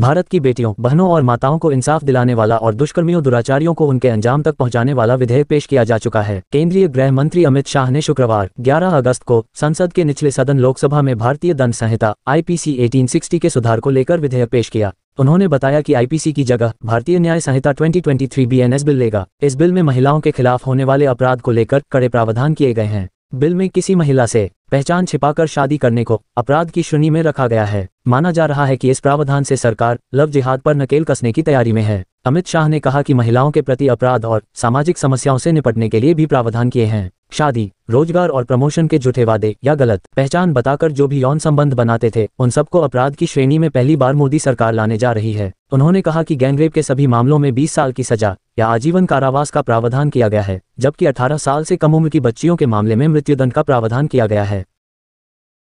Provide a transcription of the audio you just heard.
भारत की बेटियों बहनों और माताओं को इंसाफ दिलाने वाला और दुष्कर्मियों दुराचारियों को उनके अंजाम तक पहुंचाने वाला विधेयक पेश किया जा चुका है केंद्रीय गृह मंत्री अमित शाह ने शुक्रवार 11 अगस्त को संसद के निचले सदन लोकसभा में भारतीय दंड संहिता आईपीसी 1860 के सुधार को लेकर विधेयक पेश किया उन्होंने बताया कि आईपीसी की जगह भारतीय न्याय संहिता 2023 बीएनएस बिल लेगा इस बिल में महिलाओं के खिलाफ होने वाले अपराध को लेकर कड़े प्रावधान किए गए हैं बिल में किसी महिला से पहचान छिपाकर शादी करने को अपराध की श्रेणी में रखा गया है माना जा रहा है कि इस प्रावधान से सरकार लव जिहाद पर नकेल कसने की तैयारी में है अमित शाह ने कहा कि महिलाओं के प्रति अपराध और सामाजिक समस्याओं से निपटने के लिए भी प्रावधान किए हैं शादी रोजगार और प्रमोशन के जुठे वादे या गलत पहचान बताकर जो भी यौन संबंध बनाते थे उन सबको अपराध की श्रेणी में पहली बार मोदी सरकार लाने जा रही है उन्होंने कहा कि गैंगरेप के सभी मामलों में 20 साल की सजा या आजीवन कारावास का प्रावधान किया गया है जबकि 18 साल से कम उम्र की बच्चियों के मामले में मृत्युदंड का प्रावधान किया गया है